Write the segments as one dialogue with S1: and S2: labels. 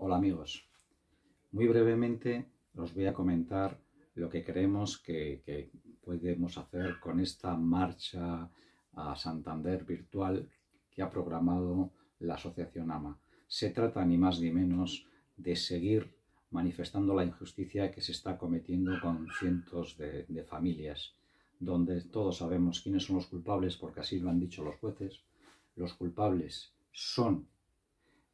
S1: Hola amigos, muy brevemente os voy a comentar lo que creemos que, podemos hacer con esta marcha a Santander virtual que ha programado la Asociación AMA. Se trata ni más ni menos de seguir manifestando la injusticia que se está cometiendo con cientos de, familias, donde todos sabemos quiénes son los culpables, porque así lo han dicho los jueces. Los culpables son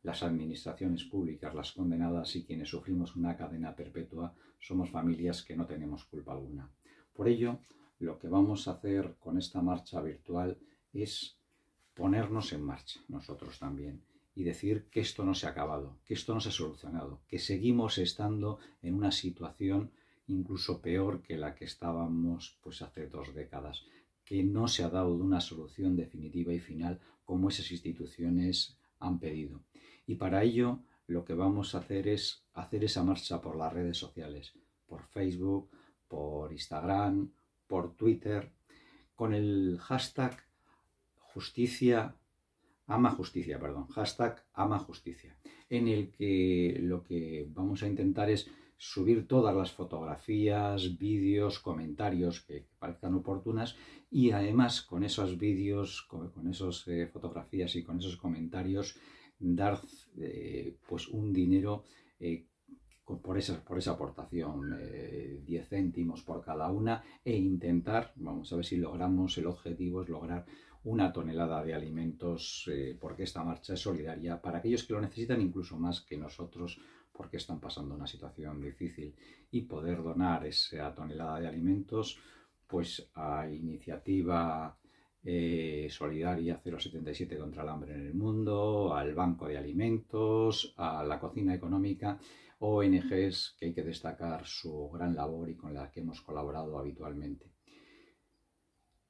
S1: las administraciones públicas, las condenadas y quienes sufrimos una cadena perpetua somos familias que no tenemos culpa alguna. Por ello, lo que vamos a hacer con esta marcha virtual es ponernos en marcha nosotros también y decir que esto no se ha acabado, que esto no se ha solucionado, que seguimos estando en una situación incluso peor que la que estábamos pues hace dos décadas, que no se ha dado una solución definitiva y final como esas instituciones han pedido. Y para ello lo que vamos a hacer es hacer esa marcha por las redes sociales, por Facebook, por Instagram, por Twitter, con el hashtag justicia, ama justicia, perdón, hashtag ama justicia, en el que lo que vamos a intentar es subir todas las fotografías, vídeos, comentarios que parezcan oportunas y además con esos vídeos, con, esas eh, fotografías y con esos comentarios dar eh, pues un dinero eh, por, esa, por esa aportación, 10 céntimos por cada una e intentar, vamos a ver si logramos, el objetivo es lograr una tonelada de alimentos, eh, porque esta marcha es solidaria para aquellos que lo necesitan incluso más que nosotros, porque están pasando una situación difícil, y poder donar esa tonelada de alimentos pues a iniciativa eh, solidaria 077 contra el hambre en el mundo, al Banco de Alimentos, a la Cocina Económica, ONGs que hay que destacar su gran labor y con la que hemos colaborado habitualmente.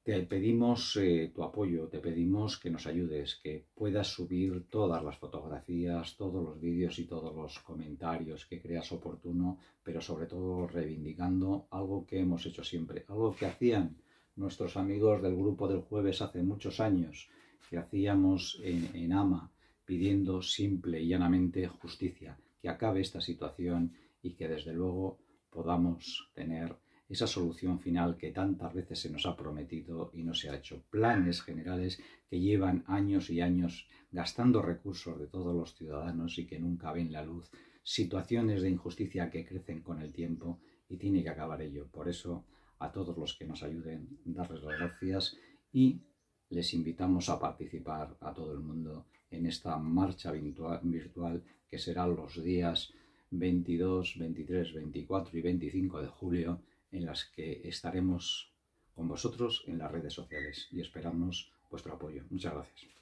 S1: Te pedimos eh, tu apoyo, te pedimos que nos ayudes, que puedas subir todas las fotografías, todos los vídeos y todos los comentarios que creas oportuno, pero sobre todo reivindicando algo que hemos hecho siempre, algo que hacían nuestros amigos del grupo del jueves hace muchos años, que hacíamos en, en AMA, pidiendo simple y llanamente justicia, que acabe esta situación y que desde luego podamos tener esa solución final que tantas veces se nos ha prometido y no se ha hecho. Planes generales que llevan años y años gastando recursos de todos los ciudadanos y que nunca ven la luz, situaciones de injusticia que crecen con el tiempo y tiene que acabar ello. Por eso, a todos los que nos ayuden, darles las gracias y les invitamos a participar a todo el mundo en esta marcha virtual que será los días 22, 23, 24 y 25 de julio en las que estaremos con vosotros en las redes sociales y esperamos vuestro apoyo. Muchas gracias.